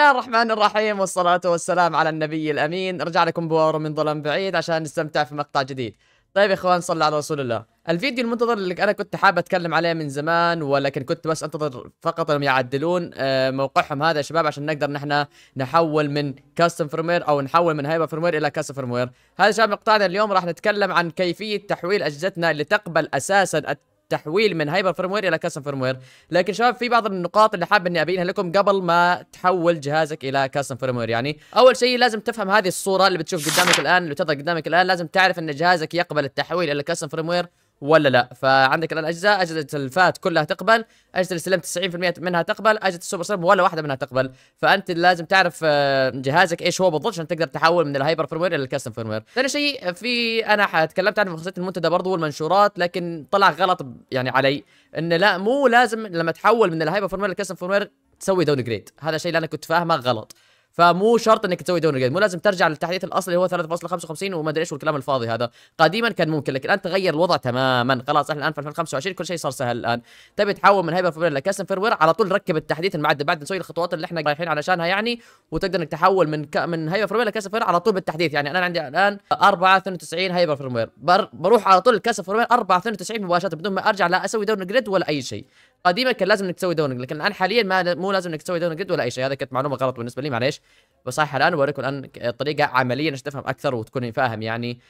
الله الرحمن الرحيم والصلاة والسلام على النبي الأمين رجع لكم بوارو من ظلام بعيد عشان نستمتع في مقطع جديد طيب يا اخوان صلى على رسول الله الفيديو المنتظر اللي انا كنت حاب اتكلم عليه من زمان ولكن كنت بس انتظر فقط انهم يعدلون آه، موقعهم هذا يا شباب عشان نقدر نحن نحول من كاستم فرموير او نحول من هايبر فرموير الى كاستم فرموير هذا شباب مقطعنا اليوم راح نتكلم عن كيفيه تحويل اجهزتنا اللي تقبل اساسا التحويل من هايبر فيرموير الى كاستم فيرموير لكن شباب في بعض النقاط اللي حاب اني ابينها لكم قبل ما تحول جهازك الى كاستم فيرموير يعني اول شيء لازم تفهم هذه الصوره اللي بتشوف قدامك الان اللي تظهر قدامك الان لازم تعرف ان جهازك يقبل التحويل الى كاستم فيرموير ولا لا فعندك الان اجهزه اجهزه الفات كلها تقبل اجهزه السلم 90% منها تقبل اجهزه السوبر سلم ولا واحده منها تقبل فانت لازم تعرف آه، جهازك ايش هو بالضبط عشان تقدر تحول من الهايبر فيرموير الى الكاستم فيرموير ثاني شيء في انا تكلمت عن خاصيه المنتدى برضو والمنشورات لكن طلع غلط يعني علي انه لا مو لازم لما تحول من الهايبر فيرموير للكاستم فيرموير تسوي داون جريد هذا الشيء اللي انا كنت فاهمه غلط فمو شرط انك تسوي دون جريد مو لازم ترجع للتحديث الاصلي اللي هو 3.55 وما ادري ايش والكلام الفاضي هذا قديما كان ممكن لكن الان تغير الوضع تماما خلاص احنا الان في 2025 كل شيء صار سهل الان تبي تحول من هايبر فير لكاستم فيروير على طول ركب التحديث المعدل بعد نسوي الخطوات اللي احنا رايحين علشانها يعني وتقدر انك تحول من ك... من هايبر فيروير لكاستم فيروير على طول بالتحديث يعني انا عندي الان 492 هايبر فيروير بر... بروح على طول الكاستم فيروير 492 مباشره بدون ما ارجع لا اسوي دون جريد ولا اي شيء قديما كان لازم انك تسوي داونلود لكن الان حاليا ما مو لازم انك تسوي داونلود ولا اي شيء هذا كانت معلومه غلط بالنسبه لي معليش بصحح الان واوريكم الان طريقه عمليا عشان تفهم اكثر وتكون فاهم يعني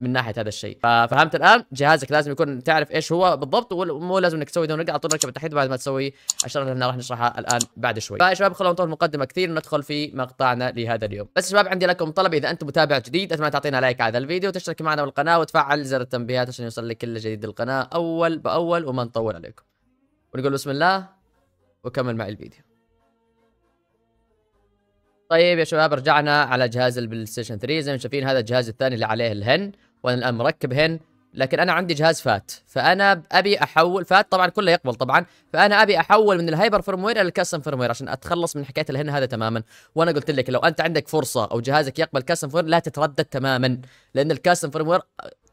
من ناحيه هذا الشيء ففهمت الان جهازك لازم يكون تعرف ايش هو بالضبط ومو لازم انك تسوي داونلود على طول ركب التحديد بعد ما تسوي الشغله اللي راح نشرحها الان بعد شوي فيا شباب خلونا نطول مقدمه كثير وندخل في مقطعنا لهذا اليوم بس شباب عندي لكم طلب اذا انت متابع جديد اتمنى تعطينا لايك على هذا الفيديو وتشترك معنا بالقناه وتفعل زر التنبيهات عشان يوصل لك كل جديد القناه اول باول وما نطول عليكم ونقول بسم الله وكمل معي الفيديو طيب يا شباب رجعنا على جهاز البلاي ستيشن 3 زي ما شايفين هذا الجهاز الثاني اللي عليه الهن وانا الان مركب هن لكن انا عندي جهاز فات فانا ابي احول فات طبعا كله يقبل طبعا فانا ابي احول من الهايبر فيرموير الى الكاستم فيرموير عشان اتخلص من حكايه الهن هذا تماما وانا قلت لك لو انت عندك فرصه او جهازك يقبل كاستم فيرموير لا تتردد تماما لان الكاستم فيرموير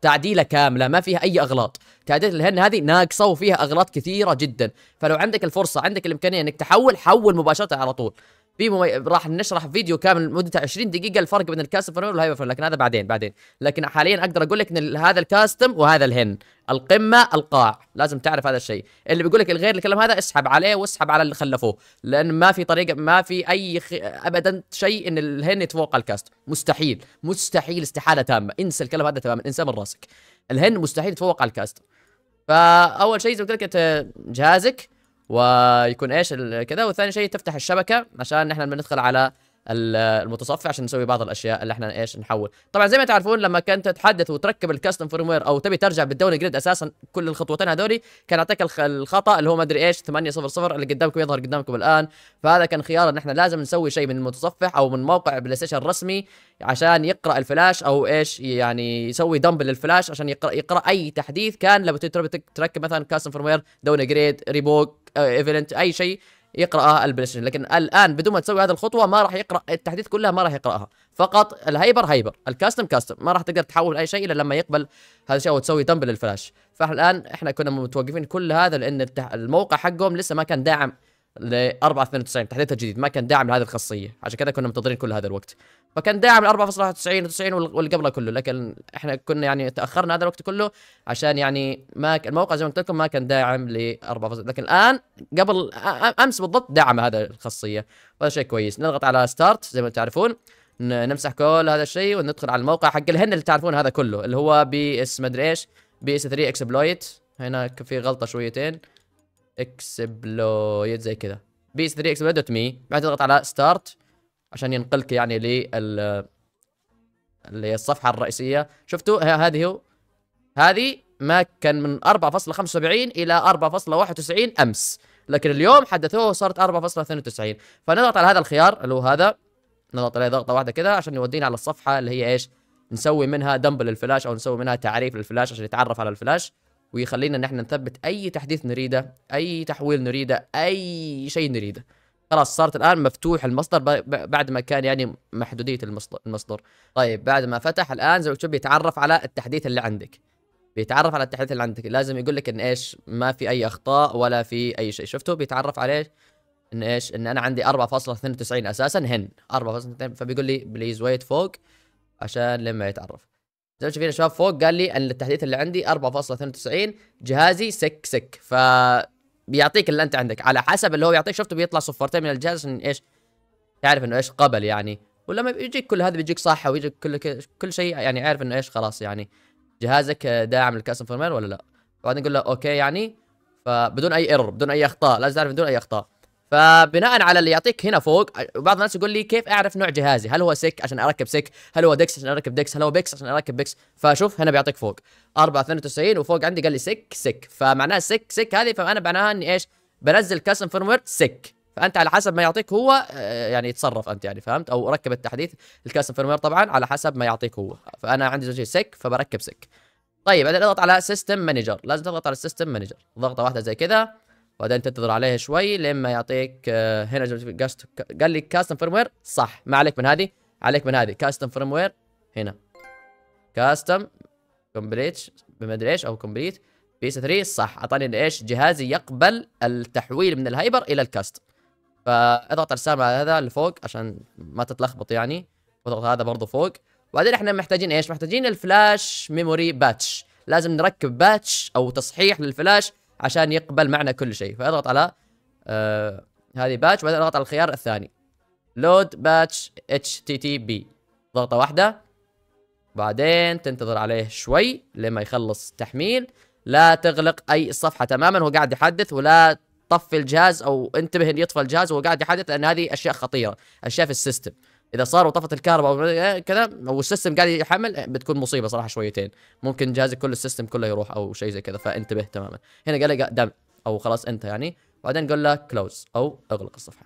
تعديله كامله ما فيها اي اغلاط تعديلات الهن هذه ناقصه وفيها اغلاط كثيره جدا فلو عندك الفرصه عندك الامكانيه انك تحول حول مباشره على طول في ممي... راح نشرح فيديو كامل مدته 20 دقيقه الفرق بين الكاستم فنون والهايبر لكن هذا بعدين بعدين لكن حاليا اقدر اقول لك ان هذا الكاستم وهذا الهن القمه القاع لازم تعرف هذا الشيء اللي بيقول لك الغير الكلام هذا اسحب عليه واسحب على اللي خلفوه لان ما في طريقه ما في اي خ... ابدا شيء ان الهن يتفوق الكاستم مستحيل مستحيل استحاله تامه انسى الكلام هذا تماما انسى من راسك الهن مستحيل يتفوق على الكاست فاول شيء زي ما قلت لك جهازك ويكون ايش كذا وثاني شيء تفتح الشبكه عشان احنا بندخل على المتصفح عشان نسوي بعض الاشياء اللي احنا ايش نحول طبعا زي ما تعرفون لما كنت تتحدث وتركب الكاستم وير او تبي ترجع بالداون جريد اساسا كل الخطوتين هذولي كان يعطيك الخطا اللي هو ما ادري ايش 800 اللي قدامكم يظهر قدامكم الان فهذا كان خيار ان احنا لازم نسوي شيء من المتصفح او من موقع بلاي ستيشن الرسمي عشان يقرا الفلاش او ايش يعني يسوي دمب للفلاش عشان يقرا يقرا اي تحديث كان لما تركب مثلا كاستم وير داون جريد ريبوك ايفنت اي شيء يقراها البلايستيشن لكن الان بدون ما تسوي هذه الخطوه ما راح يقرا التحديث كلها ما راح يقراها فقط الهايبر هايبر الكاستم كاستم ما راح تقدر تحول اي شيء الا لما يقبل هذا الشيء وتسوي دمب للفلاش فاحنا الان احنا كنا متوقفين كل هذا لان الموقع حقهم لسه ما كان داعم ل 492 التحديث الجديد ما كان داعم لهذه الخاصيه عشان كذا كنا منتظرين كل هذا الوقت فكان داعم ال 4.91 و90 واللي قبله كله لكن احنا كنا يعني تاخرنا هذا الوقت كله عشان يعني ما الموقع زي ما قلت لكم ما كان داعم ل 4 لكن الان قبل امس بالضبط دعم هذا الخاصيه وهذا شيء كويس نضغط على ستارت زي ما تعرفون نمسح كل هذا الشيء وندخل على الموقع حق الهن اللي تعرفون هذا كله اللي هو بي اس مدري ايش بي اس 3 اكسبلويت هنا في غلطه شويتين اكسبلويت زي كذا بي اس 3 اكسبلويت دوت مي بعد تضغط على ستارت عشان ينقلك يعني لل اللي الصفحه الرئيسيه شفتوا هذه هو هذه ما كان من 4.75 الى 4.91 امس لكن اليوم حدثوه وصارت 4.92 فنضغط على هذا الخيار اللي هو هذا نضغط عليه ضغطه واحده كذا عشان يودينا على الصفحه اللي هي ايش نسوي منها دمب للفلاش او نسوي منها تعريف للفلاش عشان يتعرف على الفلاش ويخلينا ان احنا نثبت اي تحديث نريده اي تحويل نريده اي شيء نريده خلاص صارت الان مفتوح المصدر بعد ما كان يعني محدوديه المصدر طيب بعد ما فتح الان زي ما تشوف بيتعرف على التحديث اللي عندك بيتعرف على التحديث اللي عندك لازم يقول لك ان ايش ما في اي اخطاء ولا في اي شيء شفتوا بيتعرف عليه ان ايش ان انا عندي 4.92 اساسا هن 4.2 فبيقول لي بليز ويت فوق عشان لما يتعرف زي ما شايفين شباب فوق قال لي ان التحديث اللي عندي 4.92 جهازي سك سك ف بيعطيك اللي انت عندك على حسب اللي هو بيعطيك شفته بيطلع صفارتين من الجهاز عشان ايش تعرف انه ايش قبل يعني ولما يجيك كل هذا بيجيك صحه ويجيك كل كل شيء يعني عارف انه ايش خلاص يعني جهازك داعم الكاستم فيرمير ولا لا بعدين يقول له اوكي يعني فبدون اي ايرور بدون اي اخطاء لازم تعرف بدون اي اخطاء فبناء على اللي يعطيك هنا فوق بعض الناس يقول لي كيف اعرف نوع جهازي هل هو سك عشان اركب سك هل هو دكس عشان اركب دكس هل هو بيكس عشان اركب بيكس فشوف هنا بيعطيك فوق 4 92 وفوق عندي قال لي سك سك فمعناها سك سك هذه فانا معناها اني ايش بنزل كاستم فيرموير سك فانت على حسب ما يعطيك هو آه، يعني يتصرف انت يعني فهمت او ركب التحديث الكاستم فيرموير طبعا على حسب ما يعطيك هو فانا عندي زي سك فبركب سك طيب بعدين اضغط على سيستم مانجر لازم تضغط على السيستم مانجر ضغطه واحده زي كذا وبعدين تنتظر عليها شوي لما يعطيك آه، هنا قال لي كاستم فريم وير صح ما عليك من هذه عليك من هذه كاستم فريم وير هنا كاستم كومبليت ما ادري ايش او كومبليت بيس 3 صح اعطاني ايش جهازي يقبل التحويل من الهايبر الى الكاست فاضغط على على هذا لفوق عشان ما تتلخبط يعني واضغط هذا برضه فوق وبعدين احنا محتاجين ايش محتاجين الفلاش ميموري باتش لازم نركب باتش او تصحيح للفلاش عشان يقبل معنا كل شيء فاضغط على آه هذه باتش وبعدين اضغط على الخيار الثاني لود باتش اتش تي تي بي ضغطه واحده بعدين تنتظر عليه شوي لما يخلص تحميل لا تغلق اي صفحه تماما هو قاعد يحدث ولا طفي الجهاز او انتبه ان يطفى الجهاز وهو قاعد يحدث لان هذه اشياء خطيره اشياء في السيستم اذا صار وطفت الكهرباء او كذا والسيستم قاعد يحمل بتكون مصيبه صراحه شويتين ممكن جهازك كل السيستم كله يروح او شيء زي كذا فانتبه تماما هنا قال لك دم او خلاص انت يعني بعدين قول له كلوز او اغلق الصفحه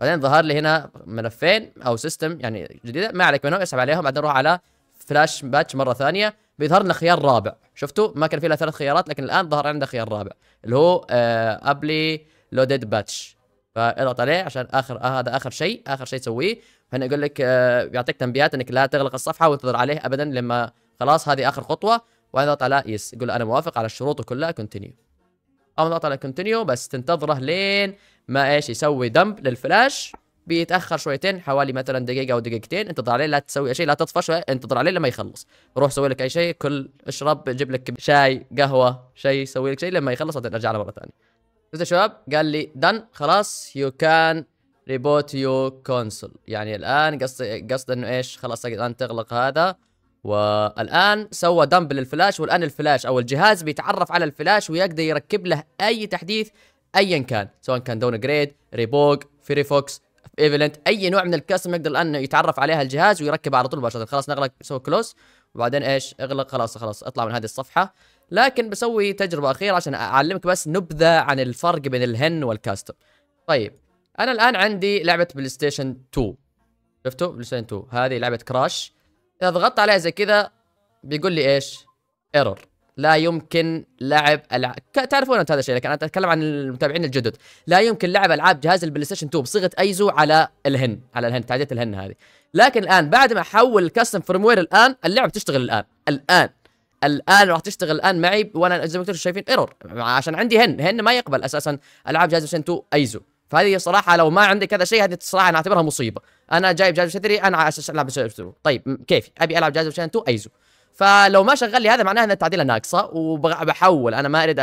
بعدين ظهر لي هنا ملفين او سيستم يعني جديده ما عليك منهم اسحب عليهم بعدين روح على فلاش باتش مره ثانيه بيظهر لنا خيار رابع شفتوا ما كان في الا ثلاث خيارات لكن الان ظهر عندنا خيار رابع اللي هو آه، ابلي لودد باتش فاضغط عليه عشان اخر آه هذا اخر شيء اخر شيء تسويه هنا يقول لك آه بيعطيك تنبيهات انك لا تغلق الصفحه وانتظر عليه ابدا لما خلاص هذه اخر خطوه اضغط على يس يقول انا موافق على الشروط كلها كونتينيو او اضغط على كونتينيو بس تنتظره لين ما ايش يسوي دمب للفلاش بيتاخر شويتين حوالي مثلا دقيقه او دقيقتين انتظر عليه لا تسوي اي شيء لا تطفش انتظر عليه لما يخلص روح سوي لك اي شيء كل اشرب جيب لك شاي قهوه شيء سوي لك شيء لما يخلص ارجع له مره ثانيه شفت يا شباب قال لي دن خلاص يو كان ريبوت يو كونسول يعني الان قصد قصد انه ايش خلاص الان تغلق هذا والان سوى دمب للفلاش والان الفلاش او الجهاز بيتعرف على الفلاش ويقدر يركب له اي تحديث ايا كان سواء كان داون جريد ريبوج فيريفوكس ايفلنت اي نوع من الكاستم يقدر الان يتعرف عليها الجهاز ويركب على طول مباشره خلاص نغلق سو كلوز وبعدين ايش اغلق خلاص خلاص اطلع من هذه الصفحه لكن بسوي تجربه اخيره عشان اعلمك بس نبذه عن الفرق بين الهن والكاستم طيب انا الان عندي لعبه بلاي ستيشن 2 شفتوا بلاي ستيشن 2 هذه لعبه كراش اذا ضغطت عليها زي كذا بيقول لي ايش ايرور لا يمكن لعب الع... تعرفون انت هذا الشيء لكن انا اتكلم عن المتابعين الجدد لا يمكن لعب العاب جهاز البلاي ستيشن 2 بصيغه ايزو على الهن على الهن تعديلات الهن هذه لكن الان بعد ما احول الكاستم فيرموير الان اللعبه تشتغل الان الان الان راح تشتغل الان معي وانا زي ما انتم شايفين ايرور عشان عندي هن هن ما يقبل اساسا العاب جهاز اوف 2 ايزو فهذه صراحه لو ما عندك هذا الشيء هذه صراحه انا اعتبرها مصيبه انا جايب جايز 3 انا على اساس العب طيب كيفي ابي العب جهاز اوف 2 ايزو فلو ما شغل لي هذا معناه ان التعديله ناقصه وبحول انا ما اريد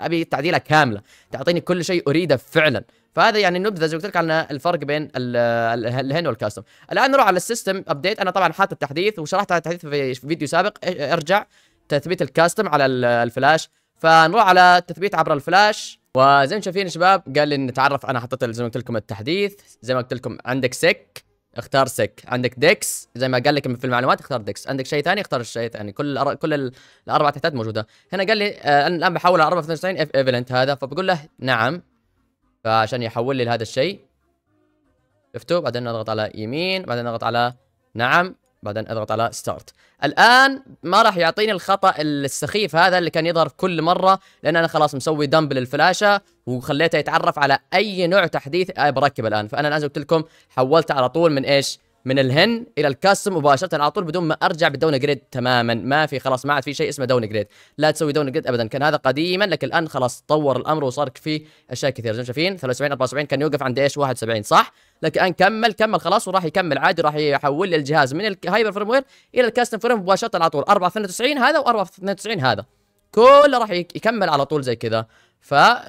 ابي تعديله كامله تعطيني كل شيء اريده فعلا فهذا يعني نبذه زي ما قلت لك عن الفرق بين الهن والكاستم الان نروح على السيستم ابديت انا طبعا حاطط التحديث وشرحت على التحديث في فيديو سابق ارجع تثبيت الكاستم على الفلاش فنروح على تثبيت عبر الفلاش وزي ما شايفين شباب قال لي نتعرف انا حطيت زي ما قلت لكم التحديث زي ما قلت لكم عندك سك اختار سك عندك ديكس زي ما قال لك في المعلومات اختار ديكس عندك شيء ثاني اختار الشيء ثاني كل الأر... كل الاربع تحتات موجوده هنا قال لي آه انا الان بحول 94 اف ايفلنت هذا فبقول له نعم فعشان يحول لي لهذا الشيء شفتوا بعدين نضغط على يمين بعدين نضغط على نعم بعدين اضغط على ستارت الان ما راح يعطيني الخطا السخيف هذا اللي كان يظهر كل مره لان انا خلاص مسوي دمب للفلاشه وخليته يتعرف على اي نوع تحديث بركب الان فانا الان قلت لكم حولت على طول من ايش من الهن الى الكاستم مباشره على طول بدون ما ارجع بالداون جريد تماما ما في خلاص ما عاد في شيء اسمه داون جريد لا تسوي داون جريد ابدا كان هذا قديما لكن الان خلاص تطور الامر وصار فيه اشياء كثيره زي ما شايفين 73 74 كان يوقف عند ايش 71 صح لك الان كمل كمل خلاص وراح يكمل عادي راح يحول لي الجهاز من الهايبر فريم وير الى الكاستم فريم مباشره على طول 492 هذا و492 هذا كله راح يكمل على طول زي كذا فراح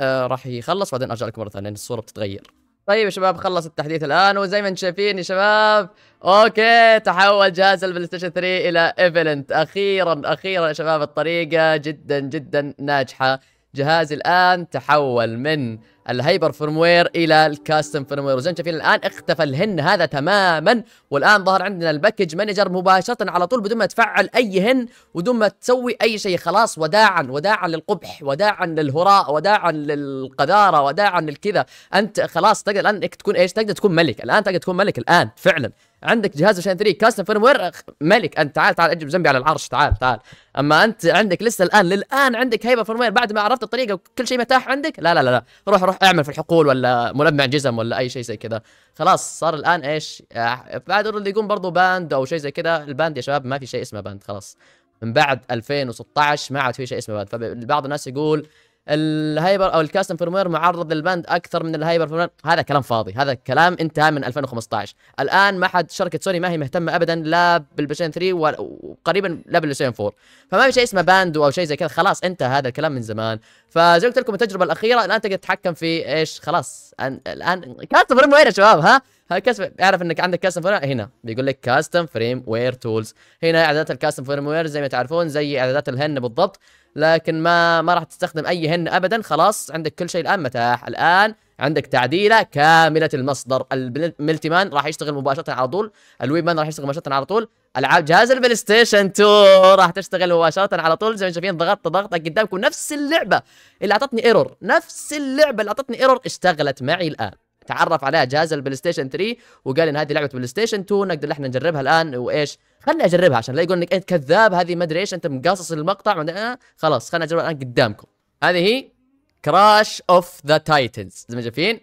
آه، يخلص بعدين ارجع لكم مره ثانيه لان الصوره بتتغير طيب يا شباب خلص التحديث الان وزي ما انتم شايفين يا شباب اوكي تحول جهاز البلاي ستيشن 3 الى ايفلنت اخيرا اخيرا يا شباب الطريقه جدا جدا ناجحه جهازي الآن تحول من الهايبر فيرموير إلى الكاستم فيرموير وزي ما شايفين الآن اختفى الهن هذا تماما والآن ظهر عندنا الباكج مانجر مباشرة على طول بدون ما تفعل أي هن بدون ما تسوي أي شيء خلاص وداعا وداعا للقبح وداعا للهراء وداعا للقذارة وداعا للكذا أنت خلاص تقدر الآن تكون إيش تقدر تكون ملك الآن تقدر تكون ملك الآن فعلا عندك جهاز عشان 3 كاستم فيرم وير ملك انت تعال تعال اجب زنبي على العرش تعال تعال اما انت عندك لسه الان للان عندك هيبه فيرم وير بعد ما عرفت الطريقه وكل شيء متاح عندك لا لا لا, لا. روح روح اعمل في الحقول ولا ملمع جزم ولا اي شيء زي كذا خلاص صار الان ايش آه، بعد اللي يقوم برضه باند او شيء زي كذا الباند يا شباب ما في شيء اسمه باند خلاص من بعد 2016 ما عاد في شيء اسمه باند فبعض الناس يقول الهايبر او الكاستم فيرموير معرض للبند اكثر من الهايبر فيرموير هذا كلام فاضي هذا كلام انتهى من 2015 الان ما حد شركه سوني ما هي مهتمه ابدا لا بالبلايستيشن 3 وقريبا لا بالبلايستيشن 4 فما في شيء اسمه باند او شيء زي كذا خلاص انتهى هذا الكلام من زمان فزي ما قلت لكم التجربه الاخيره الان تقدر تتحكم في ايش خلاص الان كاستم فيرموير يا شباب ها هاي كاستم اعرف انك عندك كاستم فريم هنا بيقول لك كاستم فريم وير تولز هنا اعدادات الكاستم فريم وير زي ما تعرفون زي اعدادات الهن بالضبط لكن ما ما راح تستخدم اي هن ابدا خلاص عندك كل شيء الان متاح الان عندك تعديله كامله المصدر الملتي مان راح يشتغل مباشره على طول الويب مان راح يشتغل مباشره على طول العاب جهاز البلاي ستيشن 2 راح تشتغل مباشره على طول زي ما شايفين ضغطت ضغطه قدامكم نفس اللعبه اللي اعطتني ايرور نفس اللعبه اللي اعطتني ايرور اشتغلت معي الان تعرف عليها جهاز البلاي ستيشن 3 وقال ان هذه لعبه بلاي ستيشن 2 نقدر احنا نجربها الان وايش خلني اجربها عشان لا يقول انك انت كذاب هذه ما ادري ايش انت مقصص المقطع أه خلاص خلني اجربها الان قدامكم هذه هي كراش اوف ذا تايتنز زي ما شايفين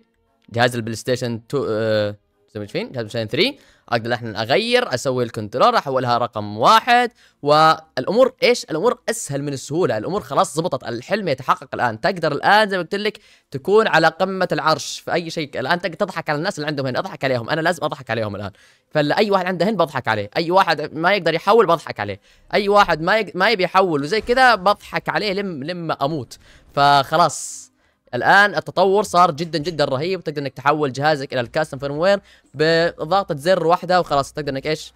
جهاز البلاي ستيشن 2 آه، زي ما شايفين جهاز البلاي ستيشن 3 اقدر احنا اغير اسوي الكنترول احولها رقم واحد والامور ايش الامور اسهل من السهوله الامور خلاص زبطت الحلم يتحقق الان تقدر الان زي ما قلت لك تكون على قمه العرش في اي شيء الان تقدر تضحك على الناس اللي عندهم هنا، اضحك عليهم انا لازم اضحك عليهم الان فاي واحد عنده هنا بضحك عليه اي واحد ما يقدر يحول بضحك عليه اي واحد ما يق... ما يبي يحول وزي كذا بضحك عليه لم لما اموت فخلاص الان التطور صار جدا جدا رهيب تقدر انك تحول جهازك الى الكاستم فيرم وير بضغطه زر واحده وخلاص تقدر انك ايش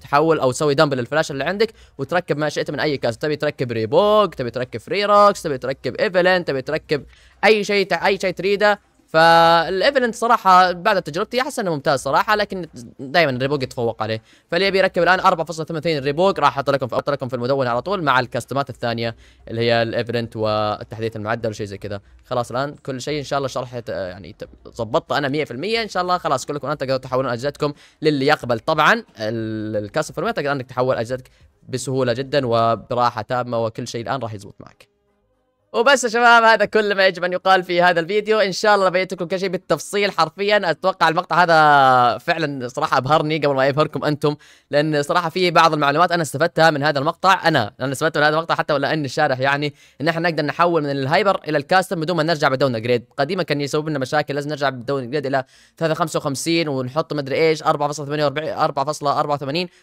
تحول او تسوي دمبل للفلاش اللي عندك وتركب ما شئت من اي كاس تبي تركب ريبوك تبي تركب فري روكس تبي تركب ايفلين تبي تركب اي شيء اي شيء تريده فالايفلنت صراحه بعد تجربتي احس انه ممتاز صراحه لكن دائما الريبوك يتفوق عليه فاللي يبي يركب الان 4.88 ريبوك راح احط لكم احط لكم في المدونه على طول مع الكاستمات الثانيه اللي هي الايفلنت والتحديث المعدل وشيء زي كذا خلاص الان كل شيء ان شاء الله شرحت يعني ظبطته انا 100% ان شاء الله خلاص كلكم الان تقدروا تحولون اجهزتكم للي يقبل طبعا الكاستمر تقدر انك تحول اجهزتك بسهوله جدا وبراحه تامه وكل شيء الان راح يزبط معك وبس يا شباب هذا كل ما يجب ان يقال في هذا الفيديو ان شاء الله بيت لكم كل شيء بالتفصيل حرفيا اتوقع المقطع هذا فعلا صراحه ابهرني قبل ما يبهركم انتم لان صراحه في بعض المعلومات انا استفدتها من هذا المقطع انا انا استفدت من هذا المقطع حتى ولا ان شارح يعني ان احنا نقدر نحول من الهايبر الى الكاستم بدون ما نرجع بدون جريد قديما كان يسبب لنا مشاكل لازم نرجع بدون جريد الى 355 ونحط مدري ايش 4.48 4.84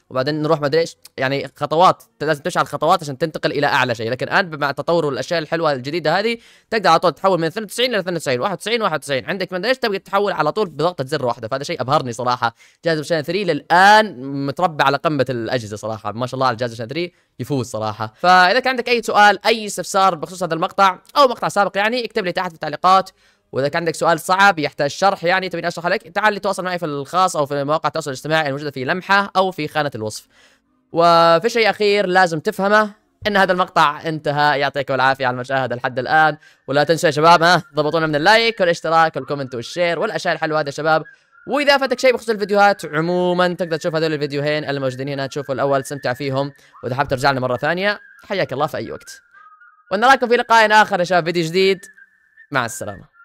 وبعدين نروح مدري ايش يعني خطوات لازم تمشي على الخطوات عشان تنتقل الى اعلى شيء لكن الان مع تطور الاشياء الحلوه الجديده هذه تقدر على طول تحول من 92 الى 92 91 91 عندك ما ادري ايش تبقى تحول على طول بضغطه زر واحده فهذا شيء ابهرني صراحه جاز اوف 3 للان متربع على قمه الاجهزه صراحه ما شاء الله على جاز اوف 3 يفوز صراحه فاذا كان عندك اي سؤال اي استفسار بخصوص هذا المقطع او مقطع سابق يعني اكتب لي تحت في التعليقات واذا كان عندك سؤال صعب يحتاج شرح يعني تبيني اشرح لك تعال لي تواصل معي في الخاص او في مواقع التواصل الاجتماعي الموجوده في لمحه او في خانه الوصف وفي شيء اخير لازم تفهمه ان هذا المقطع انتهى يعطيكم العافيه على المشاهده لحد الان ولا تنسوا يا شباب ها ضبطونا من اللايك والاشتراك والكومنت والشير والاشياء الحلوه هذا يا شباب واذا فاتك شيء بخصوص الفيديوهات عموما تقدر تشوف هذول الفيديوهين الموجودين هنا تشوفوا الاول تستمتع فيهم واذا حاب ترجع لنا مره ثانيه حياك الله في اي وقت ونراكم في لقاء اخر يا شباب فيديو جديد مع السلامه